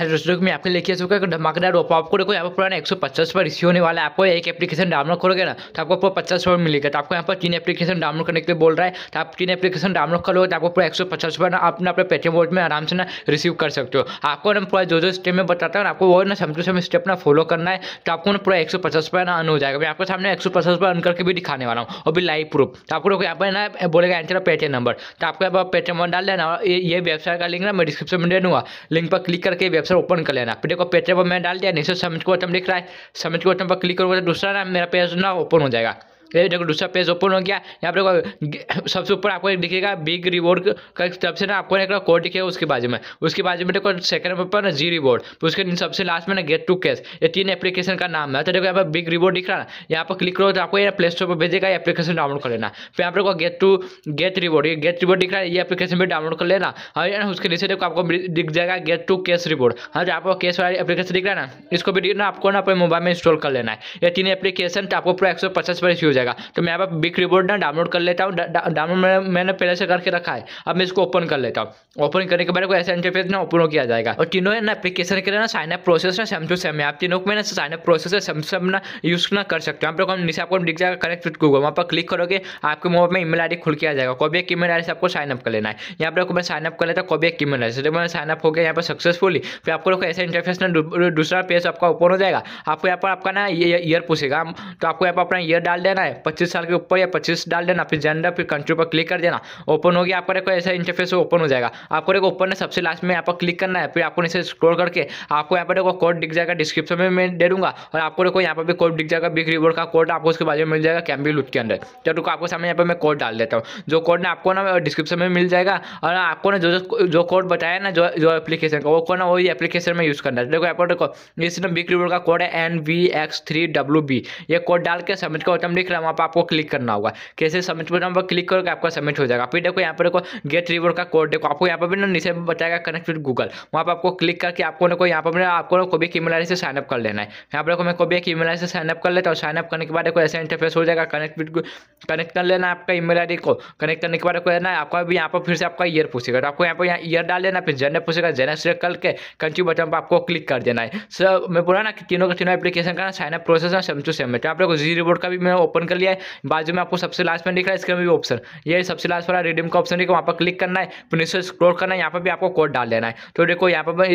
hello दोस्तों मैं आपके लिए आ चुका है धमाकेदार ओपो आपको देखो यहाँ पर पुराना एक सौ पचास पर रिसीव होने वाला है आपको एक एप्लीकेशन डाउनलोड करोगे ना तो आपको पूरा पचास पर मिलेगा तो आपको यहाँ पर तीन एप्लीकेशन डाउनलोड करने के लिए बोल रहा है तो आप तीन एप्लीकेशन डाउनलोड करोगे तो आपको पूरा एक सौ पचास पर ना अपना अपने पेटीएम वोट में आराम से ना रिसीव कर सकते हो आपको ना पूरा जो जो स्टेप में बताता हूँ आपको वो ना समझो टू स्टेप ना फॉलो करना है तो आपको ना पूरा एक सौ पचास पर ना अन हो जाएगा मैं आपके सामने एक सौ पचास पर अन करके भी दिखाने वाला हूँ और भी लाइव प्रूफ तो आपको देखो यहाँ पर ना बोलेगा एंटर पेटीएम नंबर तो आपको यहाँ पर पेटीएम नंबर डाल देना ये वेबसाइट का लिंक ना मैं डिस्क्रिप्शन में दे दूँगा लिंक पर क्लिक करके वेबसाइट सर ओपन कर लेना अपने को पेटर पर मैं डाल दिया नीचे समझ तो को बटन दिख रहा है समझ को बटन पर क्लिक करूँगा तो दूसरा ना मेरा पेज ना ओपन हो जाएगा ये देखो दूसरा पेज ओपन हो गया यहाँ पर सबसे ऊपर आपको एक दिखेगा बिग रिवॉर्ड का तब से ना आपको एक कोड दिखेगा उसके बाजू में उसके बाजू में देखो सेकंड पेपर पर ना जी रिवॉर्ड उसके सबसे लास्ट में ना गेट टू कैश ये तीन एप्लीकेशन का नाम है तो देखो यहाँ पर बिग रिवॉर्ड दिख रहा है यहाँ पर क्लिक करो तो आपको ये प्ले स्टोर पर भेजेगा एप्लीकेशन डाउनलोड कर लेना फिर आप लोग गेट टू गेट रिवॉर्ड ये गेट रिवॉर्ड दिख रहा है ये एप्लीकेशन भी डाउनलोड कर लेना और हाँ उसके नीचे देखो आपको दिख जाएगा गेट टू कैश रिवॉर्ड हाँ जो आपको कैश वाला एप्लीकेशन दिख रहा है ना इसको भी ना आपको ना अपने मोबाइल में इंस्टॉल कर लेना है ये तीन एप्लीकेशन तो आपको पूरा एक सौ पचास पर यूज जाएगा तो मैं अब बिग रिपोर्ट ना डाउनलोड कर लेता हूँ डाउनलोड मैं, मैंने पहले से करके रखा है अब मैं इसको ओपन कर लेता हूँ ओपन करने के बाद कोई ऐसा इंटरफेस ना ओपन किया जाएगा और तीनों है ना एप्लीकेशन के लिए ना साइनअप प्रोसेस ना सेम टू सेम है आप तीनों को ना साइनअप प्रोसेस है सेम सेम ना यूज ना कर सकते हो आप लोग नीचे आपको दिख जाएगा कनेक्ट विथ गूगल वहाँ पर क्लिक करोगे आपके मोबाइल में ई मेल खुल के आ जाएगा कोई भी एक ई मेल से आपको साइनअप कर लेना है यहाँ पर मैं साइनअप कर लेता कोई भी एक ई मेल आई मैं साइनअप हो गया यहाँ पर सक्सेसफुली फिर आपको लोग ऐसा इंटरफेस ना दूसरा पेज आपका ओपन हो जाएगा आपको यहाँ पर आपका ना ईयर पूछेगा तो आपको यहाँ पर अपना ईयर डाल देना है पच्चीस साल के ऊपर या पच्चीस डाल देना फिर जेंडर फिर कंट्री पर क्लिक कर देना ओपन हो गया आपको देखो ऐसा इंटरफेस ओपन हो जाएगा आपको देखो ओपन है सबसे लास्ट में यहाँ पर क्लिक करना है फिर आपको नीचे स्क्रोल करके आपको यहाँ पर देखो कोड दिख जाएगा डिस्क्रिप्शन में मैं दे दूंगा और आपको देखो यहाँ पर भी कोड दिख जाएगा बिग रिवॉर्ड का कोड आपको उसके बाद में मिल जाएगा कैम्बी लूट के अंदर तो रुको आपको सामने यहाँ पर मैं कोड डाल देता हूँ जो कोड ना आपको ना डिस्क्रिप्शन में मिल जाएगा और आपको ना जो जो कोड बताया ना जो जो एप्लीकेशन का वो कोड ना वही एप्लीकेशन में यूज़ करना है देखो यहाँ पर देखो इस बिग रिवॉर्ड का कोड है N V X three W B ये कोड डाल के सबमिट का होता है वहाँ पर आपको क्लिक करना होगा कैसे सबमिट बटन पर क्लिक करोगे आपका सबमिट हो जाएगा फिर देखो यहाँ पर देखो गेट रिवॉर्ड का कोड देखो आपको यहाँ पर भी ना नीचे बताएगा कनेक्ट विद गूगल वहाँ पर आपको क्लिक करके आपको देखो यहाँ पर आपको कोई भी ईमेल आई से साइनअप कर लेना है यहाँ पर देखो मैं कोई भी एक ईमेल आई से साइनअप कर लेता हूँ साइनअप करने के बाद देखो ऐसा इंटरफेस हो जाएगा कनेक्ट विद कनेक्ट कर लेना है आपका ईमेल आई को कनेक्ट करने के बाद आपको लेना है आपका भी यहाँ पर फिर से आपका ईयर पूछेगा तो आपको यहाँ पर यहाँ ईयर डाल लेना फिर जेनर पूछेगा जेनर कल करके कंट्री बटन पर आपको क्लिक कर देना है सर मैं बोला ना कि तीनों का तीनों एप्लीकेशन का साइन अप प्रोसेस है सेम टू सेम है तो आप लोग जी रिपोर्ट का भी मैं ओपन कर लिया है बाजू में आपको सबसे लास्ट में दिख रहा है इसका भी ऑप्शन ये सबसे लास्ट वाला रिडीम का ऑप्शन देखो वहाँ पर क्लिक करना है फिर निश्चित स्क्रोल करना है यहाँ पर भी आपको कोड डाल देना है तो देखो यहाँ पर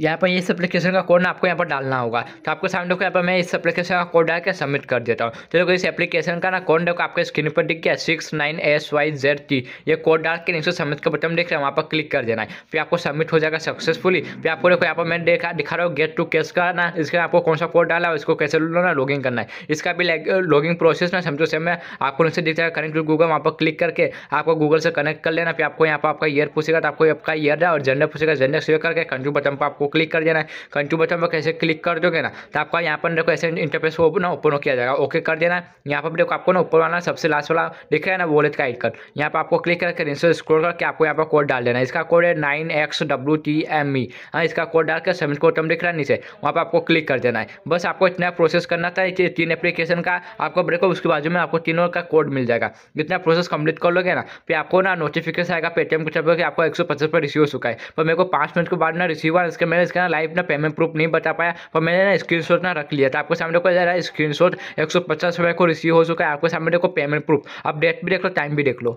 यहाँ पर इस एप्लीकेशन का कोड ना आपको यहाँ पर डालना होगा तो आपको सामने को यहाँ पर मैं इस एप्लीकेशन का कोड डाल के सबमिट कर देता हूँ तो देखो इस एप्लीकेशन का ना कोड देखो आपके स्क्रीन पर दिख गया six nine S Y Z T ये कोड डाल के नीचे सबमिट का बटन देख रहे हैं वहाँ पर क्लिक कर देना है फिर आपको सबमिट हो जाएगा सक्सेसफुली फिर आपको देखो यहाँ पर मैं देखा दिखा रहा हूँ गेट टू कैश का ना इसका आपको कौन सा कोड डाला है इसको कैसे ना लॉगिंग करना है इसका भी लॉगिंग प्रोसेस ना समझो सेम है आपको नीचे दिख जाएगा कनेक्ट टू गूगल वहाँ पर क्लिक करके आपको गूगल से कनेक्ट कर लेना फिर आपको यहाँ पर आपका ईयर पूछेगा तो आपको आपका ईयर और जेंडर पूछेगा जेंडर सेव करके कंट्री बटन पर आपको क्लिक कर देना है कंटिन्यू बटन पर कैसे क्लिक कर दोगे ना तो आपका यहाँ पर देखो ऐसे इंटरफेस को ना ओपन हो किया जाएगा ओके कर देना है यहाँ पर देखो आपको ना ऊपर वाला सबसे लास्ट वाला दिख रहा है ना वॉलेट का आइकन यहाँ पर आपको क्लिक करके नीचे स्क्रोल करके आपको यहाँ पर कोड डाल देना है इसका कोड है nine X W T M E हाँ इसका कोड डाल के सबमिट को दिख रहा है नीचे वहाँ पर आपको क्लिक कर देना है बस आपको इतना प्रोसेस करना था कि तीन एप्लीकेशन का आपको देखो उसके बाजू में आपको तीनों का कोड मिल जाएगा इतना प्रोसेस कंप्लीट कर लोगे ना फिर आपको ना नोटिफिकेशन आएगा पेटीएम के तरफ आपको एक सौ पचास पर रिसीव हो चुका है पर मेरे को पाँच मिनट के बाद ना रिसीव हुआ इसके मैं मैंने इसका ना लाइव ना पेमेंट प्रूफ नहीं बता पाया पर मैंने ना स्क्रीन ना रख लिया था आपको सामने को जरा स्क्रीन शॉट एक सौ पचास रुपये को रिसीव हो चुका है आपके सामने देखो पेमेंट प्रूफ आप डेट भी देख लो टाइम भी देख लो